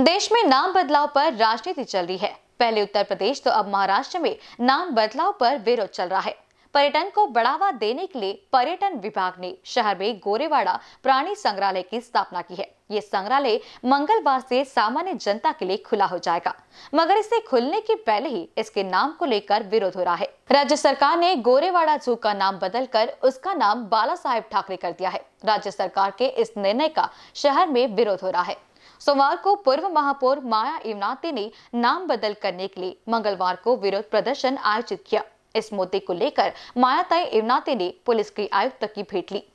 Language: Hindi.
देश में नाम बदलाव पर राजनीति चल रही है पहले उत्तर प्रदेश तो अब महाराष्ट्र में नाम बदलाव पर विरोध चल रहा है पर्यटन को बढ़ावा देने के लिए पर्यटन विभाग ने शहर में गोरेवाड़ा प्राणी संग्रहालय की स्थापना की है ये संग्रहालय मंगलवार से सामान्य जनता के लिए खुला हो जाएगा मगर इसे खुलने के पहले ही इसके नाम को लेकर विरोध हो रहा है राज्य सरकार ने गोरेवाड़ा जू का नाम बदलकर उसका नाम बाला साहेब ठाकरे कर दिया है राज्य सरकार के इस निर्णय का शहर में विरोध हो रहा है सोमवार को पूर्व महापौर माया इमनाते ने नाम बदल करने के लिए मंगलवार को विरोध प्रदर्शन आयोजित किया इस मुद्दे को लेकर मायाताई इमनाते ने पुलिस के आयुक्त की भेंट ली